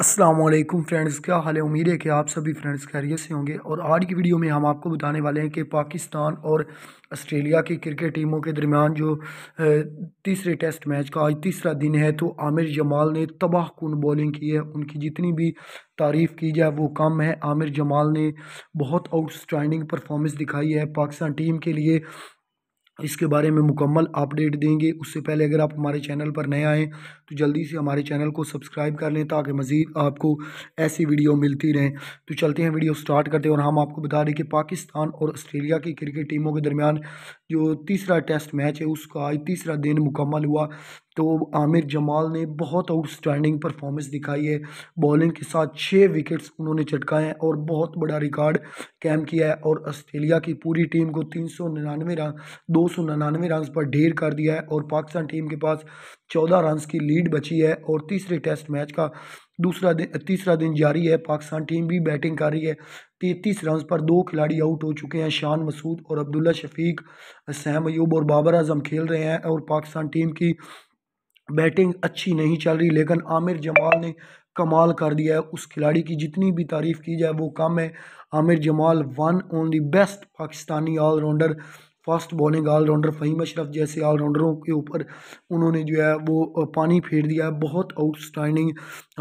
Aslam friends क्या हाल है उम्मीद है कि आप सभी फ्रेंड्स खैरियत से होंगे और आज की वीडियो में हम आपको बताने वाले हैं कि पाकिस्तान और ऑस्ट्रेलिया की क्रिकेट टीमों के दरमियान जो तीसरे टेस्ट मैच का आज तीसरा दिन है तो आमिर जमाल ने तबाह कन बॉलिंग की है उनकी जितनी भी तारीफ़ की जाए वो कम है आमिर जमाल ने बहुत आउटस्टैंडिंग परफॉर्मेंस दिखाई है पाकिस्तान टीम के लिए इसके बारे में मुकम्मल अपडेट देंगे उससे पहले अगर आप हमारे चैनल पर नए आएँ तो जल्दी से हमारे चैनल को सब्सक्राइब कर लें ताकि मज़ीद आपको ऐसी वीडियो मिलती रहें तो चलते हैं वीडियो स्टार्ट करते हैं और हम आपको बता दें कि पाकिस्तान और ऑस्ट्रेलिया की क्रिकेट टीमों के दरमियान जो तीसरा टेस्ट मैच है उसका आज तीसरा दिन मुकम्मल हुआ तो आमिर जमाल ने बहुत आउटस्टैंडिंग परफॉर्मेंस दिखाई है बॉलिंग के साथ छः विकेट्स उन्होंने चटकाए हैं और बहुत बड़ा रिकॉर्ड कैम किया है और ऑस्ट्रेलिया की पूरी टीम को तीन सौ निन्यानवे रन दो सौ निन्यानवे रन पर ढेर कर दिया है और पाकिस्तान टीम के पास चौदह रन की लीड बची है और तीसरे टेस्ट मैच का दूसरा दिन तीसरा दिन जारी है पाकिस्तान टीम भी बैटिंग कर रही है तैंतीस रन पर दो खिलाड़ी आउट हो चुके हैं शान मसूद और अब्दुल्ला शफीक सैम अयूब और बाबर आजम खेल रहे हैं और पाकिस्तान टीम की बैटिंग अच्छी नहीं चल रही लेकिन आमिर जमाल ने कमाल कर दिया है उस खिलाड़ी की जितनी भी तारीफ़ की जाए वो कम है Aamir Jamal one on the best Pakistani allrounder fast bowling allrounder Faheem Ashraf जैसे ऑलराउंडरों के ऊपर उन्होंने जो है वो पानी फेर दिया है बहुत आउटस्टैंडिंग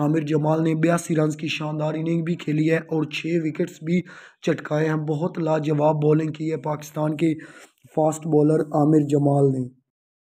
आमिर जमाल ने बयासी रन की शानदार इनिंग भी खेली है और छः विकेट्स भी चटकाए हैं बहुत लाजवाब बॉलिंग की है पाकिस्तान के फास्ट बॉलर आमिर जमाल ने